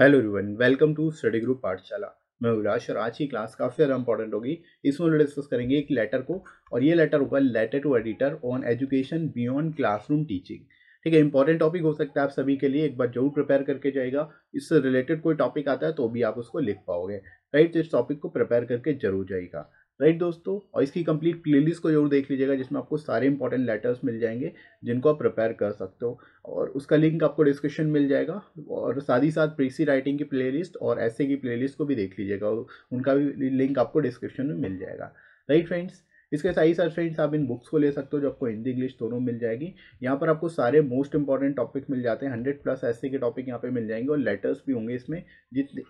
Hello everyone welcome to Study Group Pathshala मैं अभिलाष और आज की क्लास काफ़ी ज़्यादा इंपॉर्टेंट होगी इसमें हम डिस्कस करेंगे एक लेटर को और ये लेटर होगा letter to editor on education beyond classroom teaching ठीक है इंपॉर्टेंट टॉपिक हो सकता है आप सभी के लिए एक बार जरूर प्रिपेयर करके जाएगा इससे रिलेटेड कोई टॉपिक आता है तो भी आप उसको लिख पाओगे राइट तो इस टॉपिक को प्रिपेयर करके जरूर जाएगा राइट दोस्तों और इसकी कंप्लीट प्लेलिस्ट को जरूर देख लीजिएगा जिसमें आपको सारे इंपॉर्टेंट लेटर्स मिल जाएंगे जिनको आप प्रिपेयर कर सकते हो और उसका लिंक आपको डिस्क्रिप्शन मिल जाएगा और साथ ही साथ प्रीसी राइटिंग की प्लेलिस्ट और ऐसे की प्लेलिस्ट को भी देख लीजिएगा उनका भी लिंक आपको डिस्क्रिप्शन में मिल जाएगा राइट फ्रेंड्स इसके साथ ही साथ फ्रेंड्स आप इन बुक्स को ले सकते हो जो आपको हिंदी इंग्लिश दोनों मिल जाएगी यहाँ पर आपको सारे मोस्ट इंपॉर्टेंट टॉपिक मिल जाते हैं हंड्रेड प्लस ऐसे के टॉपिक यहाँ पे मिल जाएंगे और लेटर्स भी होंगे इसमें जितने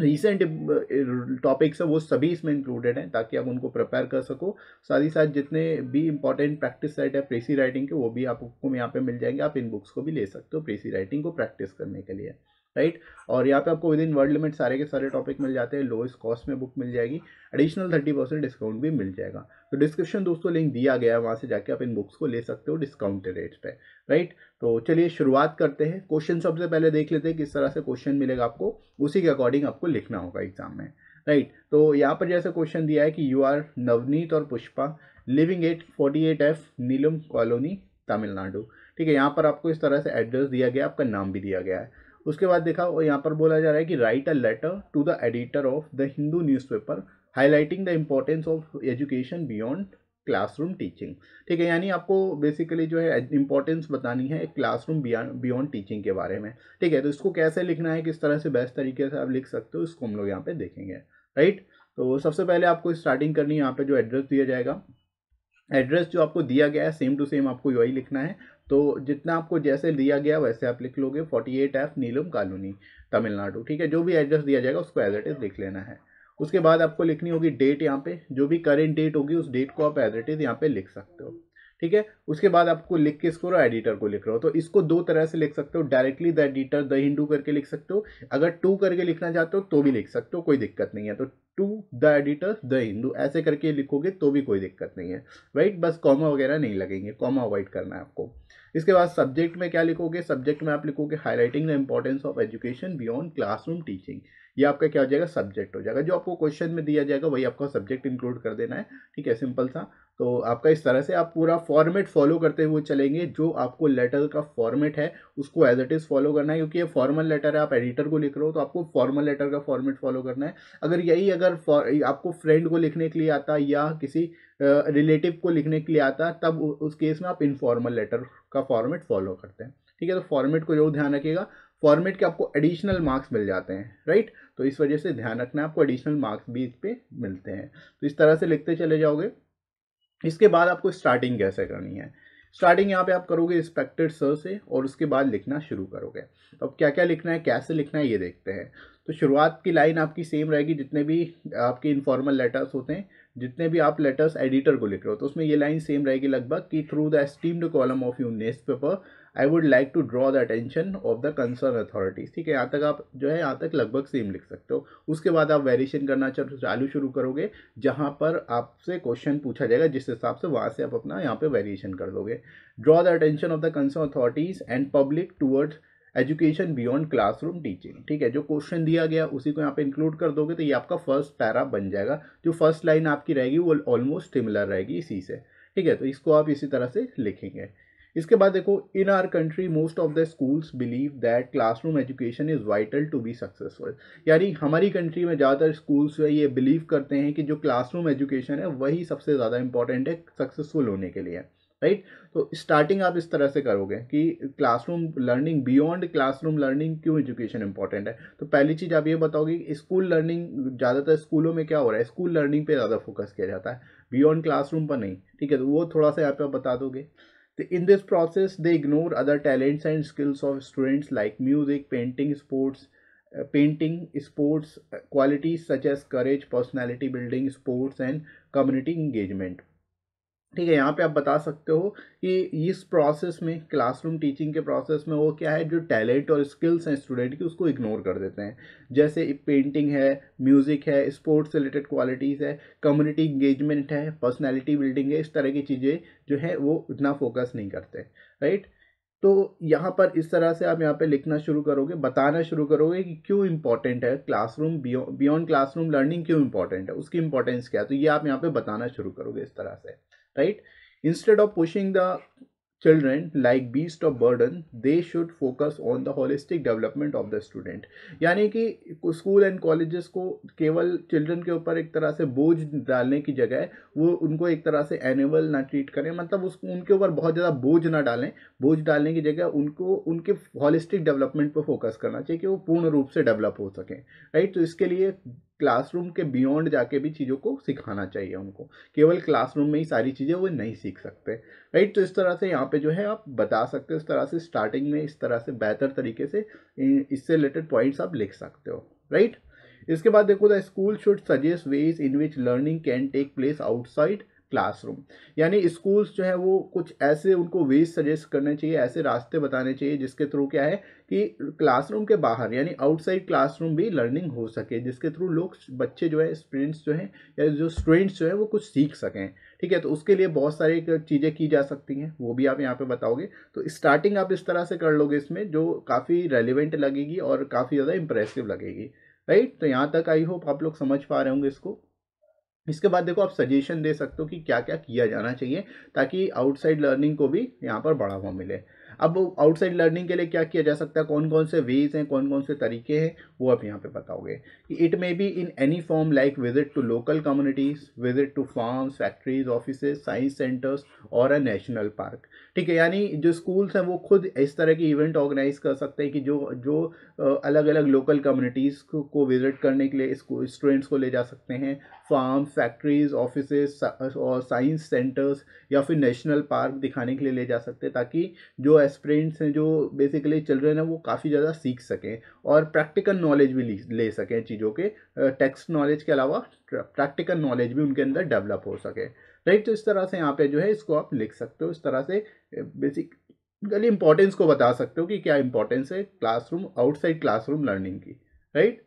रिसेंट टॉपिक्स है वो सभी इसमें इंक्लूडेड हैं ताकि आप उनको प्रिपेयर कर सको साथ ही साथ जितने भी इंपॉर्टेंट प्रैक्टिस सेट है प्रेसी राइटिंग के वो भी आपको यहाँ पे मिल जाएंगे आप इन बुक्स को भी ले सकते हो प्रेसी राइटिंग को प्रैक्टिस करने के लिए राइट और यहाँ पे आपको विद इन वर्ल्ड लिमिट सारे के सारे टॉपिक मिल जाते हैं लोएस्ट कॉस्ट में बुक मिल जाएगी एडिशनल थर्टी परसेंट डिस्काउंट भी मिल जाएगा तो डिस्क्रिप्शन दोस्तों लिंक दिया गया है वहाँ से जाके आप इन बुक्स को ले सकते हो डिस्काउंटेड रेट्स पे राइट तो चलिए शुरुआत करते हैं क्वेश्चन सबसे पहले देख लेते हैं किस तरह से क्वेश्चन मिलेगा आपको उसी के अकॉर्डिंग आपको लिखना होगा एग्जाम में राइट right. तो यहाँ पर जैसे क्वेश्चन दिया है कि यू आर नवनीत और Pushpa living at forty eight F Neelam colony Tamil Nadu ठीक है यहाँ पर आपको इस तरह से एड्रेस दिया गया आपका नाम भी दिया गया है उसके बाद देखा और यहाँ पर बोला जा रहा है कि write a letter to the editor of the Hindu newspaper highlighting the importance of education beyond classroom teaching ठीक है यानी आपको बेसिकली जो है इंपॉर्टेंस बतानी है क्लासरूम बियॉन्ड टीचिंग के बारे में ठीक है तो इसको कैसे लिखना है किस तरह से बेस्ट तरीके से आप लिख सकते हो इसको हम लोग यहाँ पे देखेंगे राइट तो सबसे पहले आपको स्टार्टिंग करनी है यहाँ पे जो एड्रेस दिया जाएगा एड्रेस जो आपको दिया गया है सेम टू सेम आपको यही लिखना है तो जितना आपको जैसे दिया गया वैसे आप लिख लोगे forty eight F Neelam colony Tamil Nadu ठीक है जो भी एड्रेस दिया जाएगा उसको एज इट इज़ लिख लेना है उसके बाद आपको लिखनी होगी डेट यहाँ पे जो भी करेंट डेट होगी उस डेट को आप एज इट इज़ यहाँ पे लिख सकते हो ठीक है उसके बाद आपको लिख के इसको एडिटर को लिख रहे हो तो इसको दो तरह से लिख सकते हो directly the editor the Hindu करके लिख सकते हो अगर टू करके लिखना चाहते हो तो भी लिख सकते हो कोई दिक्कत नहीं है तो to the editor the Hindu ऐसे करके लिखोगे तो भी कोई दिक्कत नहीं है राइट बस कॉमा वगैरह नहीं लगेंगे कॉमा अवॉइड करना है आपको इसके बाद सब्जेक्ट में क्या लिखोगे सब्जेक्ट में आप लिखोगे highlighting the importance of education beyond classroom teaching ये आपका क्या हो जाएगा सब्जेक्ट हो जाएगा जो आपको क्वेश्चन में दिया जाएगा वही आपका सब्जेक्ट इंक्लूड कर देना है ठीक है सिंपल सा तो आपका इस तरह से आप पूरा फॉर्मेट फॉलो करते हुए चलेंगे जो आपको लेटर का फॉर्मेट है उसको एज इट इज़ फॉलो करना है क्योंकि ये फॉर्मल लेटर है आप एडिटर को लिख रहे हो तो आपको फॉर्मल लेटर का फॉर्मेट फॉलो करना है अगर यही अगर आपको फ्रेंड को लिखने के लिए आता या किसी रिलेटिव uh, को लिखने के लिए आता तब उस केस में आप इनफॉर्मल लेटर का फॉर्मेट फॉलो करते हैं ठीक है तो फॉर्मेट को जरूर ध्यान रखिएगा फॉर्मेट के आपको एडिशनल मार्क्स मिल जाते हैं राइट तो इस वजह से ध्यान रखना आपको एडिशनल मार्क्स भी इस पर मिलते हैं तो इस तरह से लिखते चले जाओगे इसके बाद आपको स्टार्टिंग कैसे करनी है स्टार्टिंग यहाँ पे आप करोगे रिस्पेक्टेड सर से और उसके बाद लिखना शुरू करोगे अब क्या क्या लिखना है कैसे लिखना है ये देखते हैं तो शुरुआत की लाइन आपकी सेम रहेगी जितने भी आपके इनफॉर्मल लेटर्स होते हैं जितने भी आप लेटर्स एडिटर को लिख रहे हो तो उसमें ये लाइन सेम रहेगी लगभग कि through the esteemed column of you newspaper I would like to draw the attention of the concern authorities ठीक है यहाँ तक आप जो है यहाँ तक लगभग सेम लिख सकते हो उसके बाद आप वेरिएशन करना चालू शुरू करोगे जहाँ पर आपसे क्वेश्चन पूछा जाएगा जिस हिसाब से वहाँ से आप अपना यहाँ पे वेरिएशन कर दोगे draw the attention of the concern authorities and public towards education beyond classroom teaching ठीक है जो क्वेश्चन दिया गया उसी को यहाँ पे इंक्लूड कर दोगे तो ये आपका फर्स्ट पैरा बन जाएगा जो फर्स्ट लाइन आपकी रहेगी वो ऑलमोस्ट सिमिलर रहेगी इसी से ठीक है तो इसको आप इसी तरह से लिखेंगे इसके बाद देखो in our country most of the schools believe that classroom education is vital to be successful यानी हमारी कंट्री में ज़्यादातर स्कूल्स जो है ये बिलीव करते हैं कि जो क्लासरूम एजुकेशन है वही सबसे ज़्यादा इंपॉर्टेंट है सक्सेसफुल होने के लिए राइट right? तो स्टार्टिंग आप इस तरह से करोगे कि classroom learning beyond classroom learning क्यों एजुकेशन इंपॉर्टेंट है तो पहली चीज़ आप ये बताओगे कि स्कूल लर्निंग ज़्यादातर स्कूलों में क्या हो रहा है स्कूल लर्निंग पे ज़्यादा फोकस किया जाता है बियॉन्ड क्लासरूम पर नहीं ठीक है तो वो थोड़ा सा यहाँ पे आप बता दोगे in this process they ignore other talents and skills of students like music painting sports uh, painting sports uh, qualities such as courage personality building sports and community engagement ठीक है यहाँ पे आप बता सकते हो कि इस प्रोसेस में क्लासरूम टीचिंग के प्रोसेस में वो क्या है जो टैलेंट और स्किल्स हैं स्टूडेंट की उसको इग्नोर कर देते हैं जैसे पेंटिंग है म्यूज़िक है स्पोर्ट्स से रिलेटेड क्वालिटीज़ है कम्युनिटी इंगेजमेंट है पर्सनैलिटी बिल्डिंग है इस तरह की चीज़ें जो है वो इतना फोकस नहीं करते राइट तो यहाँ पर इस तरह से आप यहाँ पे लिखना शुरू करोगे बताना शुरू करोगे कि क्यों इंपॉर्टेंट है क्लासरूम बियॉन्ड क्लासरूम लर्निंग क्यों इंपॉर्टेंट है उसकी इंपॉर्टेंस क्या है तो ये आप यहाँ पे बताना शुरू करोगे इस तरह से right instead of pushing the children like beast of burden they should focus on the holistic development of the student यानी कि स्कूल एंड कॉलेजेस को केवल चिल्ड्रन के ऊपर एक तरह से बोझ डालने की जगह वो उनको एक तरह से एनेबल ना ट्रीट करें मतलब उस उनके ऊपर बहुत ज़्यादा बोझ ना डालें बोझ डालने की जगह उनको उनके होलिस्टिक डेवलपमेंट पर फोकस करना चाहिए कि वो पूर्ण रूप से डेवलप हो सकें राइट तो इसके लिए क्लासरूम के बियॉन्ड जाके भी चीज़ों को सिखाना चाहिए उनको केवल क्लासरूम में ही सारी चीज़ें वो नहीं सीख सकते राइट तो इस तरह से यहाँ पे जो है आप बता सकते हो इस तरह से स्टार्टिंग में इस तरह से बेहतर तरीके से इससे रिलेटेड पॉइंट्स आप लिख सकते हो राइट इसके बाद देखो the school should suggest ways in which learning can take place outside classroom यानी स्कूल्स जो है वो कुछ ऐसे उनको वेज सजेस्ट करने चाहिए ऐसे रास्ते बताने चाहिए जिसके थ्रू क्या है कि क्लासरूम के बाहर यानी आउटसाइड क्लासरूम भी लर्निंग हो सके जिसके थ्रू लोग बच्चे जो है स्टूडेंट्स जो हैं या जो स्टूडेंट्स जो है वो कुछ सीख सकें ठीक है तो उसके लिए बहुत सारी चीज़ें की जा सकती हैं वो भी आप यहाँ पर बताओगे तो स्टार्टिंग आप इस तरह से कर लोगे इसमें जो काफ़ी रेलिवेंट लगेगी और काफ़ी ज़्यादा इंप्रेसिव लगेगी राइट तो यहाँ तक आई होप आप लोग समझ पा रहे होंगे इसको इसके बाद देखो आप सजेशन दे सकते हो कि क्या क्या किया जाना चाहिए ताकि आउटसाइड लर्निंग को भी यहाँ पर बढ़ावा मिले अब आउटसाइड लर्निंग के लिए क्या किया जा सकता है कौन कौन से वेज हैं कौन कौन से तरीके हैं वो आप यहाँ पे बताओगे कि it may be in any form like visit to local communities visit to farms factories office science centers और अ नेशनल पार्क ठीक है यानी जो स्कूल्स हैं वो खुद इस तरह के इवेंट ऑर्गेनाइज कर सकते हैं कि जो जो अलग अलग लोकल कम्युनिटीज़ को विजिट करने के लिए स्टूडेंट्स को ले जा सकते हैं फार्म फैक्ट्रीज ऑफिस और साइंस सेंटर्स या फिर नेशनल पार्क दिखाने के लिए ले जा सकते हैं ताकि जो एस्परेंट्स हैं जो बेसिकली चिल्ड्रेन है वो काफ़ी ज़्यादा सीख सकें और प्रैक्टिकल नॉलेज भी ले सकें चीज़ों के टेक्स्ट नॉलेज के अलावा प्रैक्टिकल नॉलेज भी उनके अंदर डेवलप हो सके राइट तो इस तरह से यहाँ पे जो है इसको आप लिख सकते हो इस तरह से बेसिक गली इंपॉर्टेंस को बता सकते हो कि क्या इंपॉर्टेंस है क्लासरूम आउटसाइड क्लासरूम लर्निंग की राइट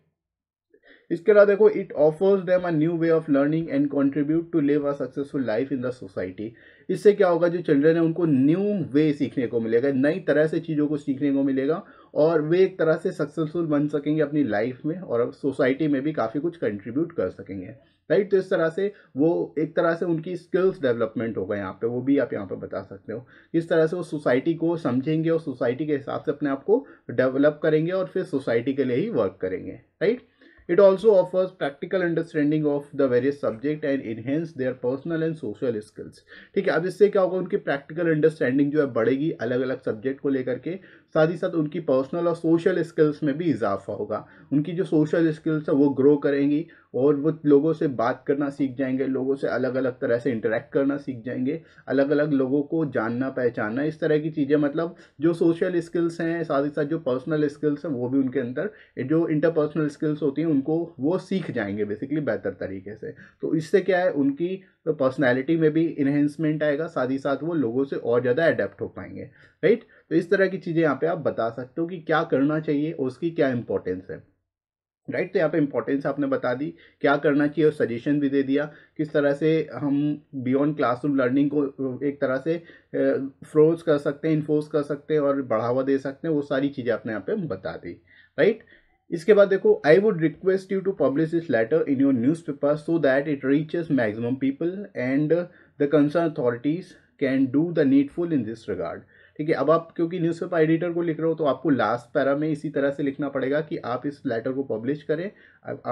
इसके अलावा देखो it offers them a new way of learning and contribute to live a successful life in the society इससे क्या होगा जो चिल्ड्रेन है उनको न्यू वे सीखने को मिलेगा नई तरह से चीज़ों को सीखने को मिलेगा और वे एक तरह से सक्सेसफुल बन सकेंगे अपनी लाइफ में और सोसाइटी में भी काफ़ी कुछ कंट्रीब्यूट कर सकेंगे राइट तो इस तरह से वो एक तरह से उनकी स्किल्स डेवलपमेंट होगा यहाँ पे वो भी आप यहाँ पे बता सकते हो इस तरह से वो सोसाइटी को समझेंगे और सोसाइटी के हिसाब से अपने आप को डेवलप करेंगे और फिर सोसाइटी के लिए ही वर्क करेंगे right It also offers practical understanding of the various subject and enhance their personal and social skills. ठीक है अब इससे क्या होगा उनकी practical understanding जो है बढ़ेगी अलग अलग subject को लेकर के साथ ही साथ उनकी personal और social skills में भी इजाफा होगा उनकी जो social skills है वो grow करेंगी और वो लोगों से बात करना सीख जाएंगे लोगों से अलग अलग तरह से इंटरेक्ट करना सीख जाएंगे अलग अलग लोगों को जानना पहचानना इस तरह की चीज़ें मतलब जो सोशल स्किल्स हैं साथ ही साथ जो पर्सनल स्किल्स हैं वो भी उनके अंदर जो इंटरपर्सनल स्किल्स होती हैं उनको वो सीख जाएंगे बेसिकली बेहतर तरीके से तो इससे क्या है उनकी तो पर्सनैलिटी में भी इन्हेंसमेंट आएगा साथ ही साथ वो लोगों से और ज़्यादा अडेप्ट हो पाएंगे राइट तो इस तरह की चीज़ें यहाँ पे आप बता सकते हो कि क्या करना चाहिए और उसकी क्या इंपॉर्टेंस है राइट right? तो यहाँ पे इम्पोर्टेंस आपने बता दी क्या करना चाहिए और सजेशन भी दे दिया किस तरह से हम बियॉन्ड क्लासरूम लर्निंग को एक तरह से फ्रोज कर सकते हैं इन्फोर्स कर सकते हैं और बढ़ावा दे सकते हैं वो सारी चीज़ें आपने यहाँ पे बता दी राइट right? इसके बाद देखो I would request you to publish this letter in your newspaper so that it reaches maximum people and the concern authorities can do the needful in this regard ठीक है अब आप क्योंकि newspaper editor को लिख रहे हो तो आपको लास्ट पैरा में इसी तरह से लिखना पड़ेगा कि आप इस लेटर को पब्लिश करें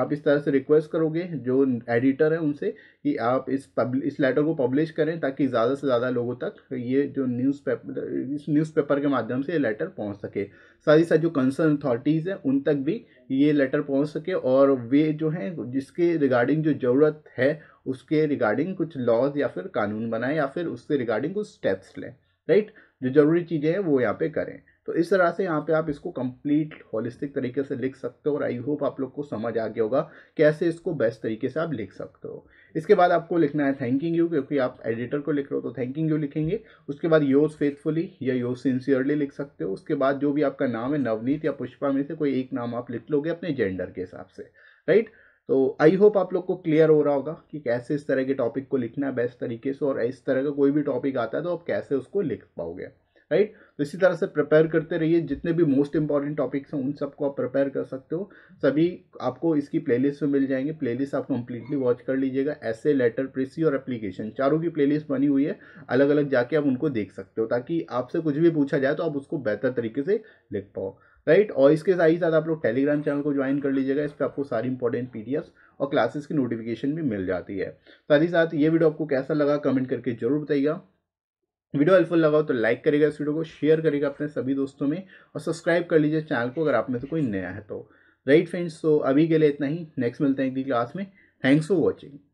आप इस तरह से रिक्वेस्ट करोगे जो एडिटर है उनसे कि आप इस इस लेटर को पब्लिश करें ताकि ज़्यादा से ज़्यादा लोगों तक ये जो न्यूज़पेपर इस न्यूज़पेपर के माध्यम से ये लेटर पहुँच सके साथ ही साथ जो कंसर्न अथॉरिटीज़ हैं उन तक भी ये लेटर पहुँच सके और वे जो हैं जिसके रिगार्डिंग जो ज़रूरत है उसके रिगार्डिंग कुछ लॉज या फिर कानून बनाएं या फिर उसके रिगार्डिंग कुछ स्टेप्स लें राइट right? जो ज़रूरी चीज़ें हैं वो यहाँ पे करें तो इस तरह से यहाँ पे आप इसको कंप्लीट होलिस्टिक तरीके से लिख सकते हो और आई होप आप लोग को समझ आ गया होगा कैसे इसको बेस्ट तरीके से आप लिख सकते हो इसके बाद आपको लिखना है थैंकिंग यू क्योंकि आप एडिटर को लिख रहे हो तो थैंकिंग यू लिखेंगे उसके बाद योज फेथफुली या योज सिंसियरली लिख सकते हो उसके बाद जो भी आपका नाम है नवनीत या पुष्पा में से कोई एक नाम आप लिख लोगे अपने जेंडर के हिसाब से राइट right? तो आई होप आप लोग को क्लियर हो रहा होगा कि कैसे इस तरह के टॉपिक को लिखना है बेस्ट तरीके से और इस तरह का कोई भी टॉपिक आता है तो आप कैसे उसको लिख पाओगे राइट तो इसी तरह से प्रिपेयर करते रहिए जितने भी मोस्ट इंपॉर्टेंट टॉपिक्स हैं उन सबको आप प्रिपेयर कर सकते हो सभी आपको इसकी प्लेलिस्ट में मिल जाएंगे प्लेलिस्ट आप कंप्लीटली वॉच कर लीजिएगा ऐसे लेटर प्रेसी और एप्लीकेशन चारों की प्लेलिस्ट बनी हुई है अलग अलग जाके आप उनको देख सकते हो ताकि आपसे कुछ भी पूछा जाए तो आप उसको बेहतर तरीके से लिख पाओ राइट और इसके साथ ही साथ आप लोग टेलीग्राम चैनल को ज्वाइन कर लीजिएगा इस पर आपको सारी इंपॉर्टेंट पी और क्लासेस की नोटिफिकेशन भी मिल जाती है साथ ही साथ ये वीडियो आपको कैसा लगा कमेंट करके जरूर बताइएगा वीडियो हेल्पफुल लगा तो लाइक करेगा इस वीडियो को शेयर करेगा अपने सभी दोस्तों में और सब्सक्राइब कर लीजिए चैनल को अगर आप में से कोई नया है तो राइट फ्रेंड्स तो अभी के लिए इतना ही नेक्स्ट मिलते हैं अगली क्लास में थैंक्स फॉर वॉचिंग